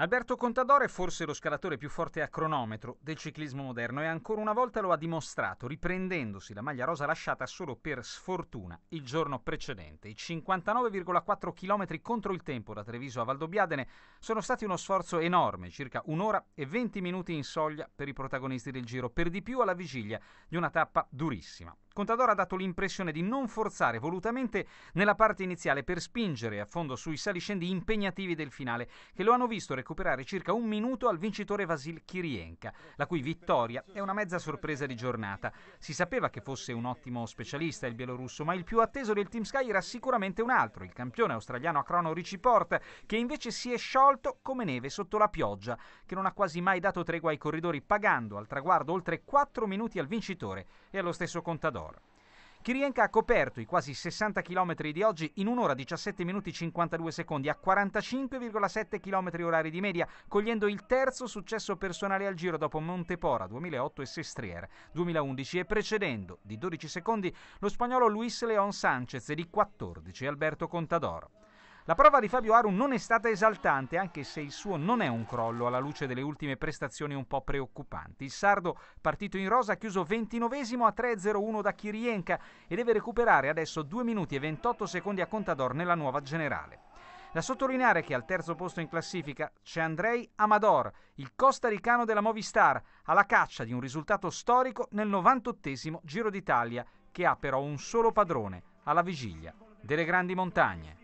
Alberto Contador è forse lo scalatore più forte a cronometro del ciclismo moderno e ancora una volta lo ha dimostrato riprendendosi la maglia rosa lasciata solo per sfortuna il giorno precedente. I 59,4 km contro il tempo da Treviso a Valdobbiadene sono stati uno sforzo enorme, circa un'ora e 20 minuti in soglia per i protagonisti del giro, per di più alla vigilia di una tappa durissima. Contador ha dato l'impressione di non forzare volutamente nella parte iniziale per spingere a fondo sui saliscendi impegnativi del finale, che lo hanno visto recuperare circa un minuto al vincitore Vasil Kirienka, la cui vittoria è una mezza sorpresa di giornata. Si sapeva che fosse un ottimo specialista il bielorusso, ma il più atteso del Team Sky era sicuramente un altro, il campione australiano a crono Richie Port, che invece si è sciolto come neve sotto la pioggia, che non ha quasi mai dato tregua ai corridori, pagando al traguardo oltre 4 minuti al vincitore e allo stesso Contador. Delors. Kirienka ha coperto i quasi 60 km di oggi in 1 ora 17 minuti 52 secondi a 45,7 km orari di media, cogliendo il terzo successo personale al giro dopo Montepora 2008 e Sestriere 2011 e precedendo di 12 secondi lo spagnolo Luis León Sánchez e di 14 Alberto Contador. La prova di Fabio Aru non è stata esaltante, anche se il suo non è un crollo alla luce delle ultime prestazioni un po' preoccupanti. Il sardo, partito in rosa, ha chiuso 29 a 3-0-1 da Kirienka e deve recuperare adesso 2 minuti e 28 secondi a Contador nella nuova generale. Da sottolineare che al terzo posto in classifica c'è Andrei Amador, il costaricano della Movistar, alla caccia di un risultato storico nel 98 Giro d'Italia, che ha però un solo padrone, alla vigilia delle grandi montagne.